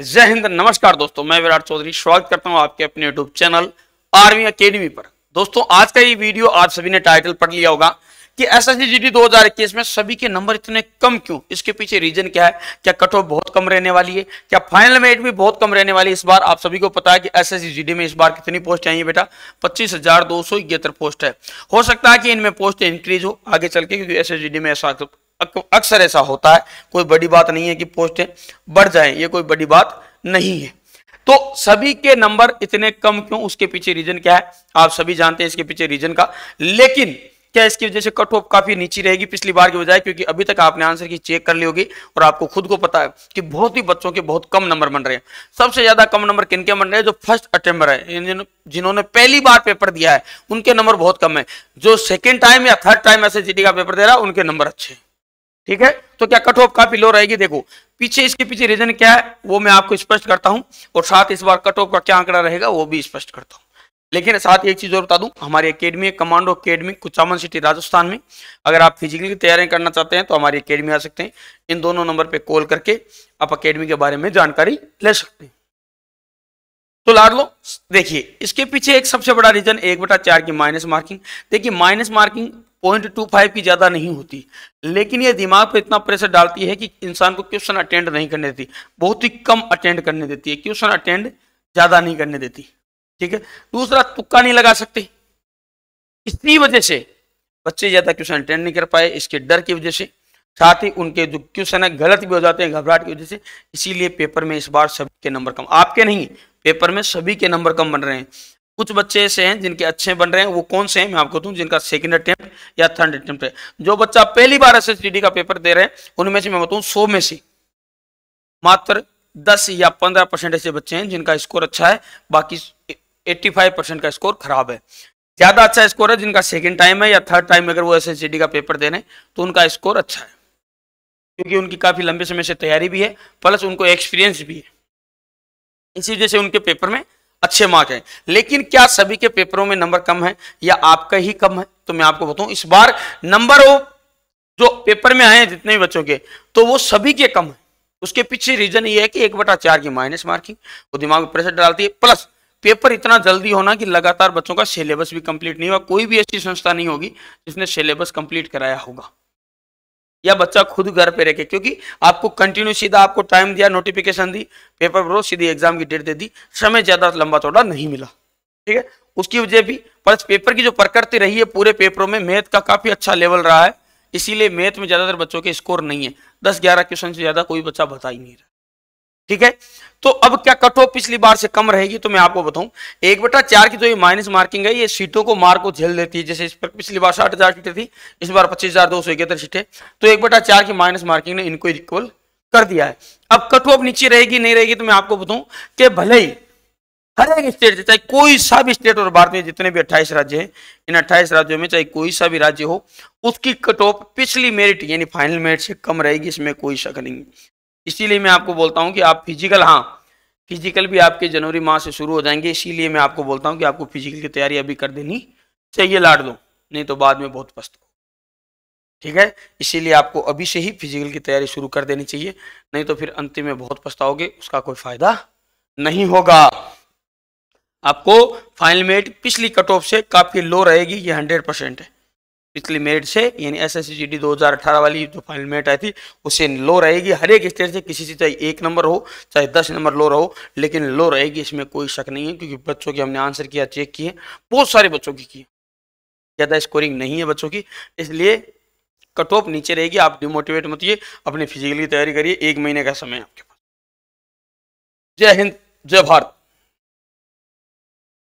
जय हिंद नमस्कार दोस्तों मैं विराट चौधरी स्वागत करता हूं आपके अपने यूट्यूब चैनल आर्मी अकेडमी पर दोस्तों आज का ये वीडियो आज सभी ने टाइटल पढ़ लिया होगा कि एस एस दो हजार इक्कीस में सभी के नंबर इतने कम क्यों इसके पीछे रीजन क्या है क्या कट ऑफ बहुत कम रहने वाली है क्या फाइनल मेरिट भी बहुत कम रहने वाली है इस बार आप सभी को पता है कि एस एस में इस बार कितनी पोस्ट आई है बेटा पच्चीस हजार दो सौ पोस्ट है हो सकता है कि इनमें पोस्ट इंक्रीज हो आगे चल के क्योंकि एस एस में ऐसा अक्सर ऐसा होता है कोई बड़ी बात नहीं है कि पोस्टें बढ़ जाएं ये कोई बड़ी बात नहीं है तो सभी के नंबर इतने कम क्यों उसके पीछे रीजन क्या है आप सभी जानते हैं इसके पीछे रीजन का लेकिन क्या इसकी वजह से कट ऑफ काफी नीचे रहेगी पिछली बार की बजाय क्योंकि अभी तक आपने आंसर की चेक कर ली होगी और आपको खुद को पता है कि बहुत ही बच्चों के बहुत कम नंबर बन रहे हैं सबसे ज्यादा कम नंबर किनके बन रहे हैं जो फर्स्ट अटेम्बर है जिन्होंने पहली बार पेपर दिया है उनके नंबर बहुत कम है जो सेकेंड टाइम या थर्ड टाइम ऐसे जीटी का पेपर दे रहा है उनके नंबर अच्छे हैं ठीक है तो क्या कट ऑफ काफी लो रहेगी देखो पीछे इसके पीछे रीजन क्या है वो मैं आपको स्पष्ट करता हूं और साथ इस बार कट ऑफ का क्या आंकड़ा रहेगा वो भी स्पष्ट करता हूं लेकिन साथ एक चीज और बता दूं हमारी academy commando academy Kuchaman city Rajasthan में अगर आप फिजिकली की तैयारी करना चाहते हैं तो हमारी अकेडमी आ सकते हैं इन दोनों नंबर पर कॉल करके आप अकेडमी के बारे में जानकारी ले सकते हैं तो लाड लो देखिए इसके पीछे एक सबसे बड़ा रीजन एक बटा चार की माइनस मार्किंग देखिए minus marking point two five की ज़्यादा नहीं होती लेकिन ये दिमाग पर इतना प्रेशर डालती है कि इंसान को क्वेश्चन अटेंड नहीं करने देती बहुत ही कम अटेंड करने देती है क्वेश्चन अटेंड ज़्यादा नहीं करने देती ठीक है दूसरा तुक्का नहीं लगा सकते इसी वजह से बच्चे ज़्यादा क्वेश्चन अटेंड नहीं कर पाए इसके डर की वजह से साथ ही उनके जो क्वेश्चन है गलत भी हो जाते हैं घबराहट की वजह से इसीलिए पेपर में इस बार सभी के नंबर कम आपके नहीं पेपर में सभी के नंबर कम बन रहे हैं कुछ बच्चे ऐसे हैं जिनके अच्छे बन रहे हैं वो कौन से हैं मैं आपको दूं जिनका सेकंड अटेम्प्ट या थर्ड अटेम्प्ट है जो बच्चा पहली बार एस का पेपर दे रहे हैं उनमें से मैं बताऊं सौ में से मात्र दस या पंद्रह परसेंट ऐसे बच्चे हैं जिनका स्कोर अच्छा है बाकी एट्टी फाइव परसेंट का स्कोर खराब है ज्यादा अच्छा स्कोर है जिनका सेकेंड टाइम है या थर्ड टाइम अगर वो एस का पेपर दे रहे हैं तो उनका स्कोर अच्छा है क्योंकि उनकी काफी लंबे समय से तैयारी भी है प्लस उनको एक्सपीरियंस भी है इसी वजह से उनके पेपर में अच्छे मार्क हैं लेकिन क्या सभी के पेपरों में नंबर कम है या आपका ही कम है तो मैं आपको बताऊं इस बार नंबर वो जो पेपर में आए हैं जितने भी बच्चों के तो वो सभी के कम है उसके पीछे रीजन ये है कि एक बटा चार की माइनस मार्किंग वो दिमाग में प्रेशर डालती है प्लस पेपर इतना जल्दी होना कि लगातार बच्चों का सिलेबस भी कंप्लीट नहीं हुआ कोई भी ऐसी संस्था नहीं होगी जिसने सिलेबस कंप्लीट कराया होगा या बच्चा खुद घर पे रखे क्योंकि आपको कंटिन्यू सीधा आपको टाइम दिया नोटिफिकेशन दी पेपर ब्रो सीधी एग्जाम की डेट दे दी समय ज़्यादा लंबा चौड़ा नहीं मिला ठीक है उसकी वजह भी पर पेपर की जो प्रकृति रही है पूरे पेपरों में मैथ का काफ़ी अच्छा लेवल रहा है इसीलिए मैथ में ज़्यादातर बच्चों के स्कोर नहीं है दस ग्यारह क्वेश्चन से ज़्यादा कोई बच्चा बता ही नहीं रहा ठीक है तो अब क्या कट ऑफ पिछली बार से कम रहेगी तो मैं आपको बताऊं एक बटा चार की जो ये माइनस मार्किंग है ये सीटों को मार को झेल देती है जैसे इस पर पिछली बार साठ हजार सीटें थी इस बार पच्चीस हजार दो सौ इकहत्तर सीटें तो एक बटा चार की माइनस मार्किंग ने इनको इक्वल कर दिया है अब कट ऑफ नीचे रहेगी नहीं रहेगी तो मैं आपको बताऊं कि भले ही हर एक स्टेट चाहे कोई सा भी स्टेट और भारत में जितने भी अट्ठाईस राज्य हैं इन अट्ठाईस राज्यों में चाहे कोई सा भी राज्य हो उसकी कट ऑफ पिछली मेरिट यानी फाइनल मेरिट से कम रहेगी इसमें कोई शक नहीं इसीलिए मैं आपको बोलता हूँ कि आप फिजिकल हाँ फिजिकल भी आपके जनवरी माह से शुरू हो जाएंगे इसीलिए मैं आपको बोलता हूँ कि आपको फिजिकल की तैयारी अभी कर देनी चाहिए लाड दो नहीं तो बाद में बहुत हो ठीक है इसीलिए आपको अभी से ही फिजिकल की तैयारी शुरू कर देनी चाहिए नहीं तो फिर अंतिम में बहुत पछताओगे उसका कोई फायदा नहीं होगा आपको फाइनल मेट पिछली कट ऑफ से काफी लो रहेगी ये हंड्रेड परसेंट है पिछली मेरिट से यानी एस एस सी वाली जो फाइनल मेरिट आई थी उससे लो रहेगी हर एक स्टेट से किसी से चाहे एक नंबर हो चाहे दस नंबर लो रहो लेकिन लो रहेगी इसमें कोई शक नहीं है क्योंकि बच्चों के हमने आंसर किया चेक किए बहुत सारे बच्चों की किए ज़्यादा स्कोरिंग नहीं है बच्चों की इसलिए कट ऑफ नीचे रहेगी आप डिमोटिवेट मत ये अपनी फिजिकली तैयारी करिए एक महीने का समय आपके पास जय हिंद जय भारत